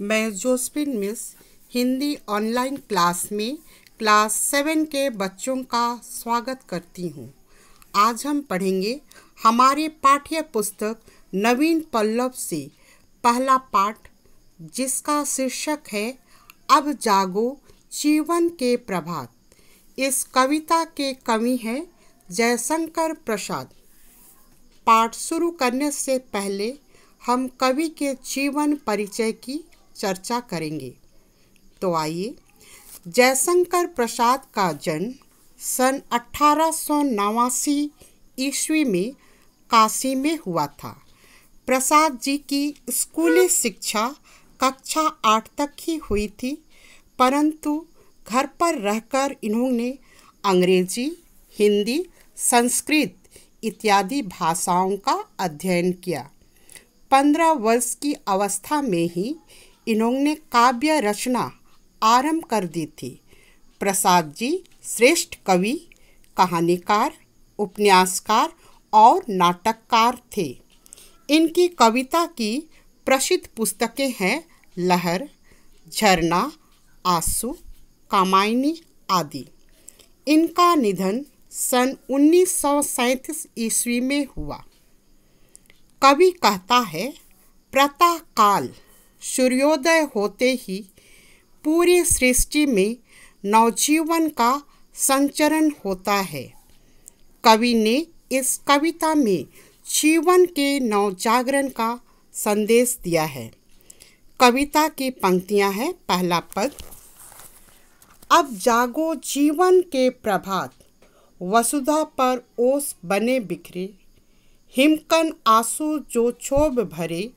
मैं जोस्पिन miss Hindi online class में क्लास सेवन के बच्चों का स्वागत करती हूँ आज हम पढ़ेंगे हमारे पाठ्य पुस्तक नवीन पल्लव से पहला पाठ जिसका शीर्षक है अब जागो जीवन के प्रभात इस कविता के कवि हैं जयशंकर प्रसाद पाठ शुरू करने से पहले हम कवि के जीवन परिचय की चर्चा करेंगे तो आइए जयशंकर प्रसाद का जन्म सन अठारह ईस्वी में काशी में हुआ था प्रसाद जी की स्कूली शिक्षा कक्षा आठ तक ही हुई थी परंतु घर पर रहकर इन्होंने अंग्रेजी हिंदी संस्कृत इत्यादि भाषाओं का अध्ययन किया पंद्रह वर्ष की अवस्था में ही इन्होंने काव्य रचना आरंभ कर दी थी प्रसाद जी श्रेष्ठ कवि कहानीकार उपन्यासकार और नाटककार थे इनकी कविता की प्रसिद्ध पुस्तकें हैं लहर झरना आंसू कामायनी आदि इनका निधन सन उन्नीस ईस्वी में हुआ कवि कहता है प्रातः काल सूर्योदय होते ही पूरी सृष्टि में नवजीवन का संचरण होता है कवि ने इस कविता में जीवन के नवजागरण का संदेश दिया है कविता की पंक्तियां हैं पहला पद अब जागो जीवन के प्रभात वसुधा पर ओस बने बिखरे हिमकन आंसू जो क्षोभ भरे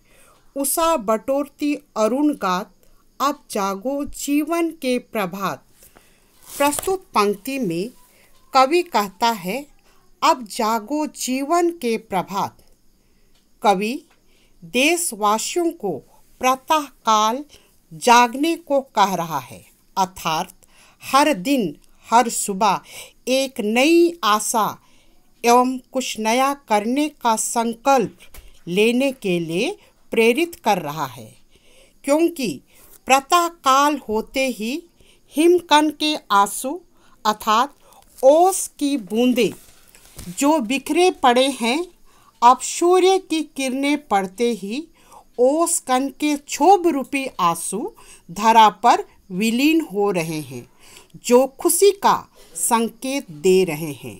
उषा बटोरती अरुण गात अब जागो जीवन के प्रभात प्रस्तुत पंक्ति में कवि कहता है अब जागो जीवन के प्रभात कवि देशवासियों को प्रातःकाल जागने को कह रहा है अर्थात हर दिन हर सुबह एक नई आशा एवं कुछ नया करने का संकल्प लेने के लिए प्रेरित कर रहा है क्योंकि प्रतःकाल होते ही हिमकन के आंसू अर्थात ओस की बूंदें जो बिखरे पड़े हैं अब सूर्य की किरणें पड़ते ही ओस कन के क्षोभ रूपी आंसू धरा पर विलीन हो रहे हैं जो खुशी का संकेत दे रहे हैं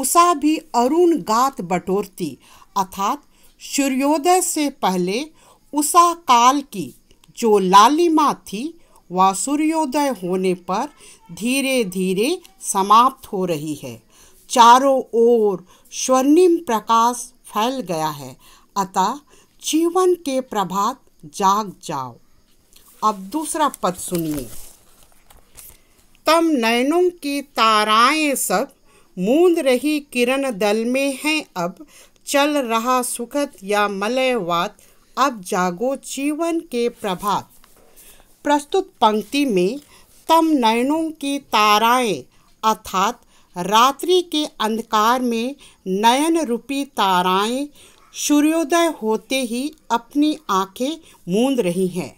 उषा भी अरुण गात बटोरती अर्थात सूर्योदय से पहले उषा काल की जो लालिमा थी वह सूर्योदय होने पर धीरे धीरे समाप्त हो रही है चारों ओर स्वर्णिम प्रकाश फैल गया है अतः जीवन के प्रभात जाग जाओ अब दूसरा पद सुनिए तम नयनों की ताराएं सब मूंद रही किरण दल में हैं अब चल रहा सुखद या मलयवाद अब जागो जीवन के प्रभात प्रस्तुत पंक्ति में तम नयनों की ताराएं अर्थात रात्रि के अंधकार में नयन रूपी ताराएं सूर्योदय होते ही अपनी आंखें मूंद रही हैं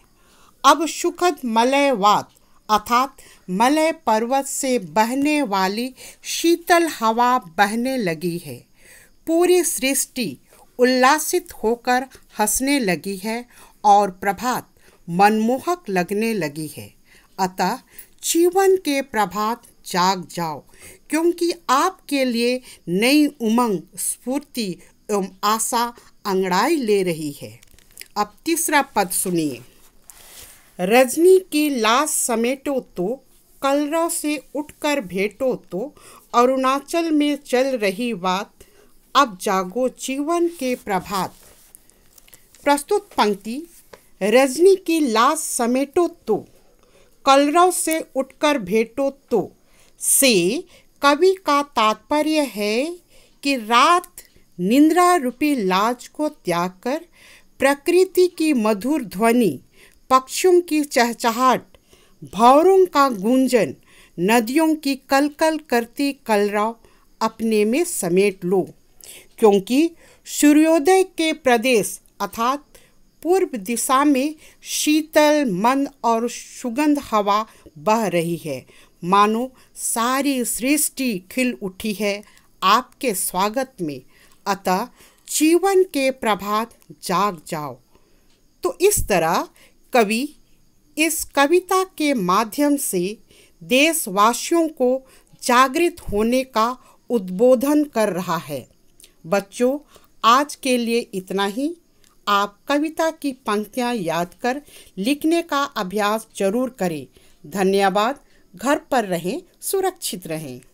अब सुखद मलयवात अर्थात मलय पर्वत से बहने वाली शीतल हवा बहने लगी है पूरी सृष्टि उल्लासित होकर हंसने लगी है और प्रभात मनमोहक लगने लगी है अतः जीवन के प्रभात जाग जाओ क्योंकि आपके लिए नई उमंग स्फूर्ति एवं आशा अंगड़ाई ले रही है अब तीसरा पद सुनिए रजनी की लाश समेटो तो कलरों से उठकर भेटो तो अरुणाचल में चल रही बात अब जागो जीवन के प्रभात प्रस्तुत पंक्ति रजनी की लाश समेटो तो कलरव से उठकर भेटो तो से कवि का तात्पर्य है कि रात निंद्रा रूपी लाज को त्याग कर प्रकृति की मधुर ध्वनि पक्षियों की चहचहाट भौरों का गूंजन नदियों की कलकल करती कलरव अपने में समेट लो क्योंकि सूर्योदय के प्रदेश अर्थात पूर्व दिशा में शीतल मन और सुगंध हवा बह रही है मानो सारी सृष्टि खिल उठी है आपके स्वागत में अतः जीवन के प्रभात जाग जाओ तो इस तरह कवि इस कविता के माध्यम से देशवासियों को जागृत होने का उद्बोधन कर रहा है बच्चों आज के लिए इतना ही आप कविता की पंक्तियाँ याद कर लिखने का अभ्यास जरूर करें धन्यवाद घर पर रहें सुरक्षित रहें